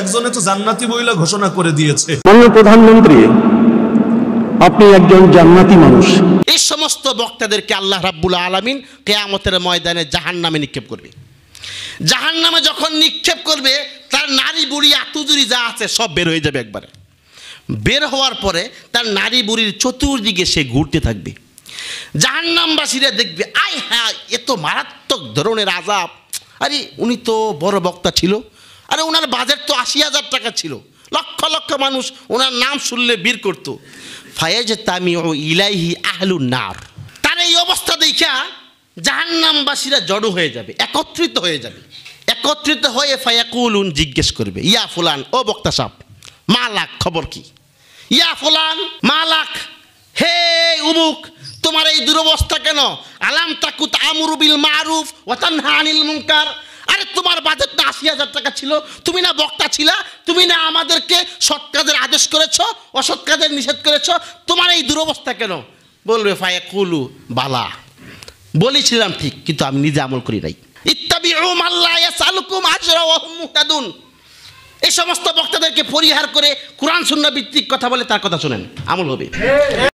একজনে তো জান্নাতি মহিলা ঘোষণা করে দিয়েছে মাননীয় প্রধানমন্ত্রী আপনি একজন জান্নাতি মানুষ এই সমস্ত বক্তাদেরকে আল্লাহ রাব্বুল আলামিন কেয়ামতের ময়দানে জাহান্নামে নিক্ষেপ করবে জাহান্নামে যখন নিক্ষেপ করবে তার নারী বুড়ি আতুজুরি যা আছে সব বের হয়ে যাবে একবারে বের হওয়ার পরে তার নারী বুড়ির চতুর্দিকে সে ঘুরতে থাকবে জাহান্নামবাসীরা দেখবে আয় হ্যাঁ এত মারাত্মক ধরনের আজাব আরে উনি তো বড় বক্তা ছিল আরে ওনার বাজেট তো আশি হাজার টাকা ছিল লক্ষ লক্ষ মানুষ ওনার নাম শুনলে বীর করতো ফায়েজ তামি ও ইলাইহি আহলু তার এই অবস্থা দেখা নামবাসীরা জড়ো হয়ে যাবে একত্রিত হয়ে যাবে একত্রিত হয়ে ফায়াকুলুন জিজ্ঞেস করবে ইয়া ফুলান ও বক্তা সাহ মালাক খবর কি ইয়া ফুলান মালাক হে উমুক তোমার এই দুরবস্থা কেন আলাম তাকুত আমরুবিল মারুফ ওয়াতানহা আনিল মুনকার আরে তোমার বাজেট না আশি হাজার টাকা ছিল তুমি না বক্তা ছিলা তুমি না আমাদেরকে সৎ কাজের আদেশ করেছ অসৎ কাজের নিষেধ করেছ তোমার এই দুরবস্থা কেন বলবে ফায়া কুলু বালা বলেছিলাম ঠিক কিন্তু আমি নিজে আমল করি নাই ইত্যাবি ওম আল্লাহ এই সমস্ত বক্তাদেরকে পরিহার করে কোরআন শূন্য ভিত্তিক কথা বলে তার কথা শোনেন আমল হবে